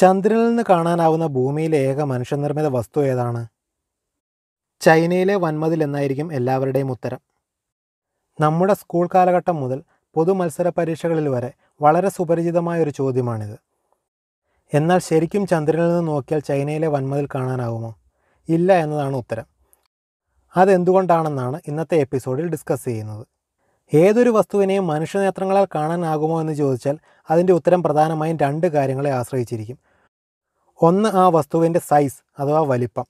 ചന്ദ്രനിൽ നിന്ന് കാണാനാവുന്ന ഭൂമിയിലെ ഏക മനുഷ്യനിർമ്മിത വസ്തു ഏതാണ് ചൈനയിലെ വൻമതിൽ എന്നായിരിക്കും എല്ലാവരുടെയും ഉത്തരം നമ്മുടെ സ്കൂൾ കാലഘട്ടം മുതൽ പൊതു മത്സര പരീക്ഷകളിൽ വരെ വളരെ സുപരിചിതമായ ഒരു ചോദ്യമാണിത് എന്നാൽ ശരിക്കും ചന്ദ്രനിൽ നിന്ന് നോക്കിയാൽ ചൈനയിലെ വൻമതിൽ കാണാനാവുമോ ഇല്ല എന്നതാണ് ഉത്തരം അതെന്തുകൊണ്ടാണെന്നാണ് ഇന്നത്തെ എപ്പിസോഡിൽ ഡിസ്കസ് ചെയ്യുന്നത് ഏതൊരു വസ്തുവിനെയും മനുഷ്യനേത്രങ്ങളാൽ കാണാനാകുമോ എന്ന് ചോദിച്ചാൽ അതിൻ്റെ ഉത്തരം പ്രധാനമായും രണ്ട് കാര്യങ്ങളെ ആശ്രയിച്ചിരിക്കും ഒന്ന് ആ വസ്തുവിൻ്റെ സൈസ് അഥവാ വലിപ്പം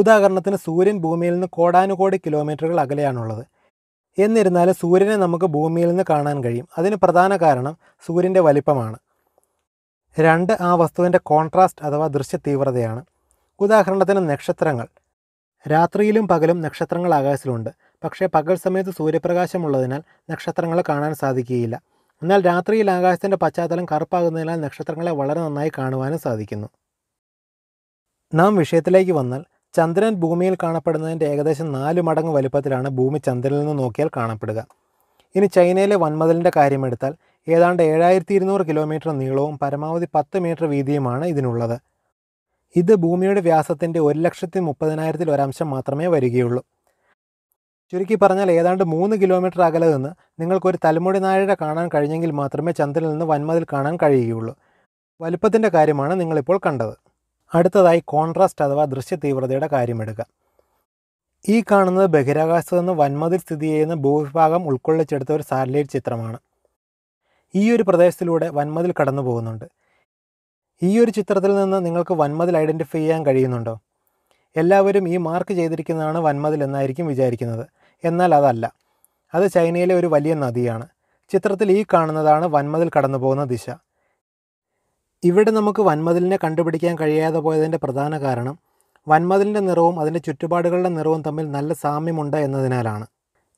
ഉദാഹരണത്തിന് സൂര്യൻ ഭൂമിയിൽ നിന്ന് കോടാനുകോടി കിലോമീറ്ററുകൾ അകലെയാണുള്ളത് എന്നിരുന്നാലും സൂര്യനെ നമുക്ക് ഭൂമിയിൽ നിന്ന് കാണാൻ കഴിയും അതിന് പ്രധാന കാരണം സൂര്യൻ്റെ വലിപ്പമാണ് രണ്ട് ആ വസ്തുവിൻ്റെ കോൺട്രാസ്റ്റ് അഥവാ ദൃശ്യ തീവ്രതയാണ് ഉദാഹരണത്തിന് നക്ഷത്രങ്ങൾ രാത്രിയിലും പകലും നക്ഷത്രങ്ങൾ ആകാശത്തിലുണ്ട് പക്ഷേ പകൽ സമയത്ത് സൂര്യപ്രകാശമുള്ളതിനാൽ നക്ഷത്രങ്ങൾ കാണാൻ സാധിക്കുകയില്ല എന്നാൽ രാത്രിയിൽ ആകാശത്തിൻ്റെ പശ്ചാത്തലം കറുപ്പാകുന്നതിനാൽ നക്ഷത്രങ്ങളെ വളരെ നന്നായി കാണുവാനും സാധിക്കുന്നു നാം വിഷയത്തിലേക്ക് വന്നാൽ ചന്ദ്രൻ ഭൂമിയിൽ കാണപ്പെടുന്നതിൻ്റെ ഏകദേശം നാല് മടങ്ങ് വലുപ്പത്തിലാണ് ഭൂമി ചന്ദ്രനിൽ നിന്ന് നോക്കിയാൽ കാണപ്പെടുക ഇനി ചൈനയിലെ വൻമതിലിൻ്റെ കാര്യമെടുത്താൽ ഏതാണ്ട് ഏഴായിരത്തി ഇരുന്നൂറ് കിലോമീറ്റർ നീളവും പരമാവധി പത്ത് മീറ്റർ വീതിയുമാണ് ഇതിനുള്ളത് ഇത് ഭൂമിയുടെ വ്യാസത്തിൻ്റെ ഒരു ലക്ഷത്തി മുപ്പതിനായിരത്തിൽ ഒരംശം മാത്രമേ വരികയുള്ളൂ ചുരുക്കി പറഞ്ഞാൽ ഏതാണ്ട് മൂന്ന് കിലോമീറ്റർ അകലെ നിന്ന് നിങ്ങൾക്കൊരു തലമുടി നാഴയുടെ കാണാൻ കഴിഞ്ഞെങ്കിൽ മാത്രമേ ചന്ദ്രനിൽ നിന്ന് വന്മതിൽ കാണാൻ കഴിയുകയുള്ളൂ വലുപ്പത്തിൻ്റെ കാര്യമാണ് നിങ്ങളിപ്പോൾ കണ്ടത് അടുത്തതായി കോൺട്രാസ്റ്റ് അഥവാ ദൃശ്യ തീവ്രതയുടെ കാര്യമെടുക്കുക ഈ കാണുന്നത് ബഹിരാകാശത്ത് നിന്ന് വന്മതിൽ സ്ഥിതി ചെയ്യുന്ന ഭൂവിഭാഗം ഉൾക്കൊള്ളിച്ചെടുത്ത ഒരു സാറ്റലൈറ്റ് ചിത്രമാണ് ഈ ഒരു പ്രദേശത്തിലൂടെ വന്മതിൽ കടന്നു പോകുന്നുണ്ട് ഈ ഒരു ചിത്രത്തിൽ നിന്ന് നിങ്ങൾക്ക് വന്മതിൽ ഐഡൻറ്റിഫൈ ചെയ്യാൻ കഴിയുന്നുണ്ടോ എല്ലാവരും ഈ മാർക്ക് ചെയ്തിരിക്കുന്നതാണ് വന്മതിൽ എന്നായിരിക്കും വിചാരിക്കുന്നത് എന്നാൽ അതല്ല അത് ചൈനയിലെ ഒരു വലിയ നദിയാണ് ചിത്രത്തിൽ ഈ കാണുന്നതാണ് വൻമതിൽ കടന്നു പോകുന്ന ദിശ ഇവിടെ നമുക്ക് വൻമതിലിനെ കണ്ടുപിടിക്കാൻ കഴിയാതെ പോയതിൻ്റെ പ്രധാന കാരണം വൻമതിലിൻ്റെ നിറവും അതിൻ്റെ ചുറ്റുപാടുകളുടെ നിറവും തമ്മിൽ നല്ല സാമ്യമുണ്ട് എന്നതിനാലാണ്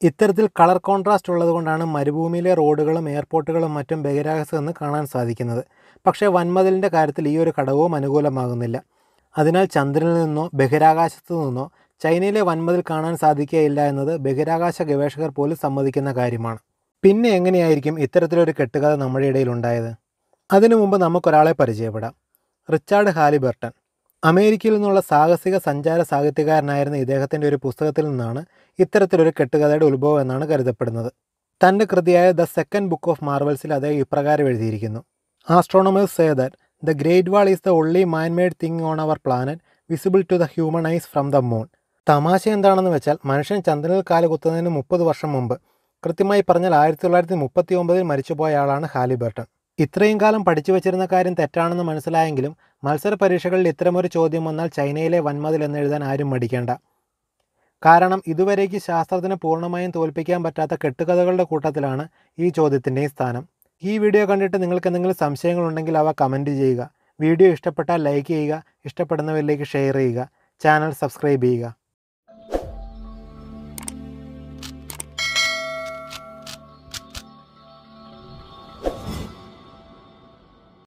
ഇത്തരത്തിൽ കളർ കോൺട്രാസ്റ്റ് ഉള്ളതുകൊണ്ടാണ് മരുഭൂമിയിലെ റോഡുകളും എയർപോർട്ടുകളും മറ്റും ബഹിരാകാശം എന്ന് കാണാൻ സാധിക്കുന്നത് പക്ഷേ വൻമതിലിൻ്റെ കാര്യത്തിൽ ഈ ഒരു ഘടകവും അനുകൂലമാകുന്നില്ല അതിനാൽ ചന്ദ്രനിൽ നിന്നോ ബഹിരാകാശത്തു നിന്നോ ചൈനയിലെ വൻമതിൽ കാണാൻ സാധിക്കുകയില്ല എന്നത് ബഹിരാകാശ ഗവേഷകർ പോലും സമ്മതിക്കുന്ന കാര്യമാണ് പിന്നെ എങ്ങനെയായിരിക്കും ഇത്തരത്തിലൊരു കെട്ടുകഥ നമ്മുടെ ഇടയിൽ ഉണ്ടായത് അതിനു മുമ്പ് നമുക്കൊരാളെ പരിചയപ്പെടാം റിച്ചാർഡ് ഹാലിബർട്ടൺ അമേരിക്കയിൽ നിന്നുള്ള സാഹസിക സഞ്ചാര സാഹിത്യകാരനായിരുന്ന ഇദ്ദേഹത്തിൻ്റെ ഒരു പുസ്തകത്തിൽ നിന്നാണ് ഇത്തരത്തിലൊരു കെട്ടുകഥയുടെ ഉത്ഭവം എന്നാണ് കരുതപ്പെടുന്നത് തൻ്റെ കൃതിയായ ദ സെക്കൻഡ് ബുക്ക് ഓഫ് മാർവൽസിൽ അദ്ദേഹം ഇപ്രകാരം എഴുതിയിരിക്കുന്നു astronomers say that the Great Wall is the only manmade thing on our planet visible to the human eyes from the moon തമാശ എന്താണെന്ന് വെച്ചാൽ മനുഷ്യൻ ചന്ദ്രനിൽ കുത്തുന്നതിന് മുപ്പത് വർഷം മുമ്പ് കൃത്യമായി പറഞ്ഞാൽ ആയിരത്തി തൊള്ളായിരത്തി മുപ്പത്തി ഒമ്പതിൽ മരിച്ചുപോയ ആളാണ് ഹാലിബർട്ടൺ ഇത്രയും കാലം പഠിച്ചു വെച്ചിരുന്ന കാര്യം തെറ്റാണെന്ന് മനസ്സിലായെങ്കിലും മത്സര പരീക്ഷകളിൽ ഇത്തരമൊരു ചോദ്യം വന്നാൽ ചൈനയിലെ എന്ന് എഴുതാൻ ആരും മടിക്കേണ്ട കാരണം ഇതുവരേക്ക് ശാസ്ത്രത്തിന് പൂർണ്ണമായും തോൽപ്പിക്കാൻ പറ്റാത്ത കെട്ടുകഥകളുടെ കൂട്ടത്തിലാണ് ഈ ചോദ്യത്തിൻ്റെയും സ്ഥാനം ഈ വീഡിയോ കണ്ടിട്ട് നിങ്ങൾക്ക് എന്തെങ്കിലും സംശയങ്ങളുണ്ടെങ്കിൽ അവ കമൻറ്റ് ചെയ്യുക വീഡിയോ ഇഷ്ടപ്പെട്ടാൽ ലൈക്ക് ചെയ്യുക ഇഷ്ടപ്പെടുന്നവരിലേക്ക് ഷെയർ ചെയ്യുക ചാനൽ സബ്സ്ക്രൈബ് ചെയ്യുക